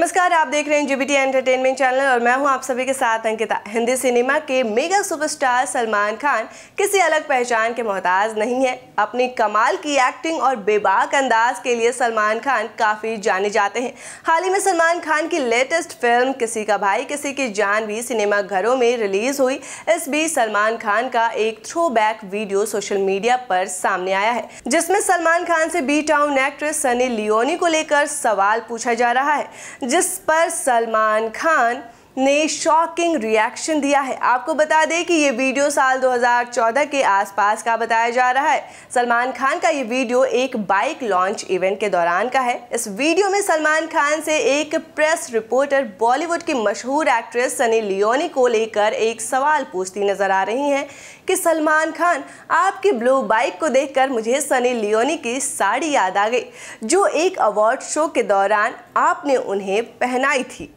नमस्कार आप देख रहे हैं जीबीटी एंटरटेनमेंट चैनल और मैं हूं आप सभी के साथ अंकिता हिंदी सिनेमा के मेगा सुपरस्टार सलमान खान किसी अलग पहचान के मोहताज नहीं है अपनी कमाल की एक्टिंग और बेबाक अंदाज के लिए सलमान खान काफ़ी जाने जाते हैं हाल ही में सलमान खान की लेटेस्ट फिल्म किसी का भाई किसी की जान भी सिनेमा घरों में रिलीज हुई इस बीच सलमान खान का एक थ्रो वीडियो सोशल मीडिया पर सामने आया है जिसमे सलमान खान से B town actress Sunny Leone को लेकर सवाल पूछा जा रहा है जिस पर सलमान खान ने शॉकिंग रिएक्शन दिया है आपको बता दें कि ये वीडियो साल 2014 के आसपास का बताया जा रहा है सलमान खान का ये वीडियो एक बाइक लॉन्च इवेंट के दौरान का है इस वीडियो में सलमान खान से एक प्रेस रिपोर्टर बॉलीवुड की मशहूर एक्ट्रेस सनी लियोनी को लेकर एक सवाल पूछती नजर आ रही हैं कि सलमान खान आपकी ब्लू बाइक को देख मुझे सनी लियोनी की साड़ी याद आ गई जो एक अवार्ड शो के दौरान आपने उन्हें पहनाई थी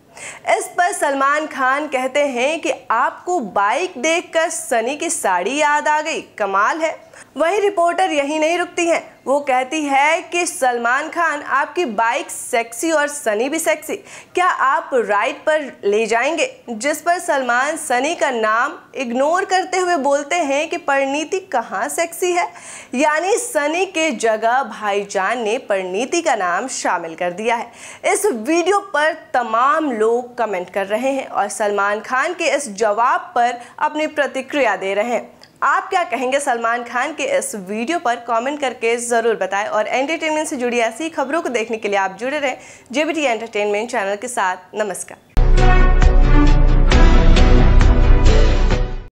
इस पर सलमान खान कहते हैं कि आपको बाइक देखकर सनी की साड़ी याद आ गई कमाल है वही रिपोर्टर यही नहीं रुकती हैं वो कहती है कि सलमान खान आपकी बाइक सेक्सी और सनी भी सेक्सी क्या आप राइड पर ले जाएंगे जिस पर सलमान सनी का नाम इग्नोर करते हुए बोलते हैं कि परिणीति कहाँ सेक्सी है यानी सनी के जगह भाईजान ने परिणीति का नाम शामिल कर दिया है इस वीडियो पर तमाम लोग कमेंट कर रहे हैं और सलमान खान के इस जवाब पर अपनी प्रतिक्रिया दे रहे हैं आप क्या कहेंगे सलमान खान के इस वीडियो पर कमेंट करके ज़रूर बताएं और एंटरटेनमेंट से जुड़ी ऐसी खबरों को देखने के लिए आप जुड़े रहें जेबीटी एंटरटेनमेंट चैनल के साथ नमस्कार